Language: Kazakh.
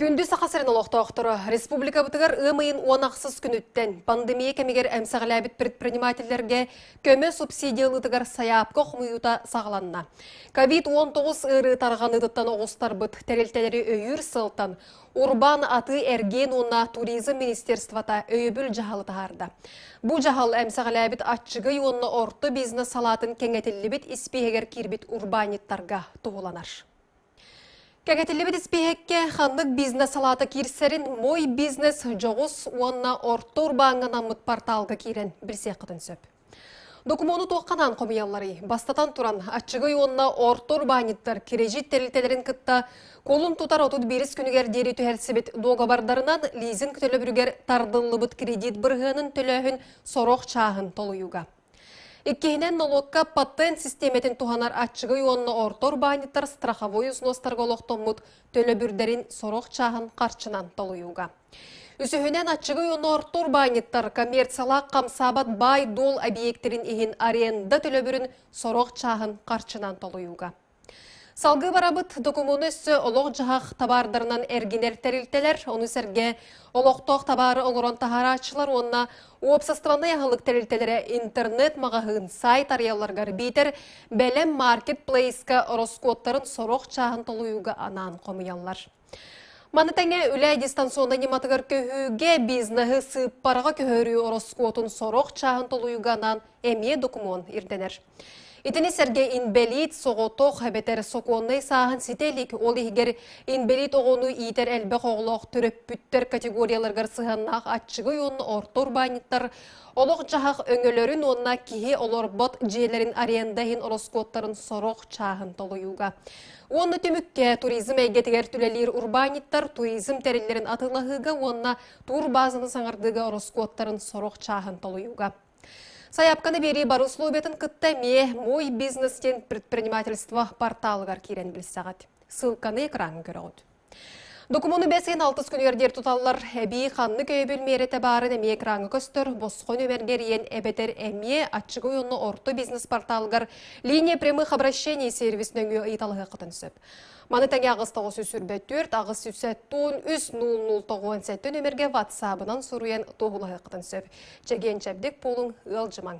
Күнді сақасырын оқтыры. Республика бұтығыр ұмайын онақсыз күніттен пандемия кәмегер әмсәғіләбіт предпринимателлерге көмі субсидиялы саяп саяпқы құмыюта сағыланына. COVID-19 ұры тарғаны дұттан оғыстар бұт тәрелтелері өйір сылтан. Урбан аты әрген онна туризм министерствата өйбіл жағалы тағарды. Бұл жағал әбіт атшығы онна орты бизнес салатын кенгетілі біт іспейгер кирбіт урбаниттарға Кәңәтелебедіз бейекке қандық бизнес салаты керсерін мой бизнес жоғыз уанна орттор баңына мұтпарталғы керін білсе қытын сөп. Докумону тоққанан қомиялары бастатан туран ачығы онна ортор баниттар кережет терілтелерін күтті қолын тұтар отуд беріс күнігер дері түхәрсебет доғабардарынан лизин күтілі бүргер бұт кредит бірғының төлөһүн сорох чағын толуюга. Иккиһинен налогка патент системетін туханар атчыгы юонны ортор баанитар страховой усностарга олохтоммут төлөбүрдерин сорох қарчынан карчынан толуюга. Үсіхінен атчығы ортор турбайниттар коммерциялақ қамсабат бай дол объектерін ехін аренда төлөбірін сорок чағын қарчынан толуюға. Салгы барабыт документ өссө олоқ жахақ табардарынан әргенер тәрілтелер, оны сәрге тоқ табары оңырон ашылар онна опсастываны яғылық тәрілтелері интернет мағағын сайт арияларғар бейтер, бәлем маркетплейскі роскоттарын сорох чағын толуығы анан қомыялар. Манытаңа үлә дистанционда нематығыр көйіге бизнағы сыппарға көйірі ороскотын сорох чағын толуюғанан әме документ ирденер. Итини серге Инбелит соготок бетер соконны сағын сителик ол егер Инбелит огону итер әлбі қоғылық түріп бүттер категорияларга сығаннақ атшығы юн ортор баниттар олық жағақ өңелерін онна кихи олор бот жээлерин арендахин ороскоттарын сорок чаахын толуюға. Онны түмікке туризм эгетигер түлелер урбаниттар туризм тәрелерін атылағыға онна тур базаны саңардыға ороскоттарын сорок чаахын толууга Саяпканы бару сұлубетін күтті ме, мой бизнестен предпринимательство порталығар керен білсағат. Ссылканы көрі ғуд. Документы бесен 6 күн ердер туталлар әбей қанны көй табарын әме экраны көстір босқон өмергер ен әбетер әме атшығы ұйынны орты бизнес порталығыр. линия прямых обращений сервисін үй айталығы қытын сөп. Маны тәңе ағыз тоғыз сүрбе ағыз үсәттуын үс сәттін өмерге ватсабынан сұруен тоғылығы қытын сөп. Чәген чәбдік болың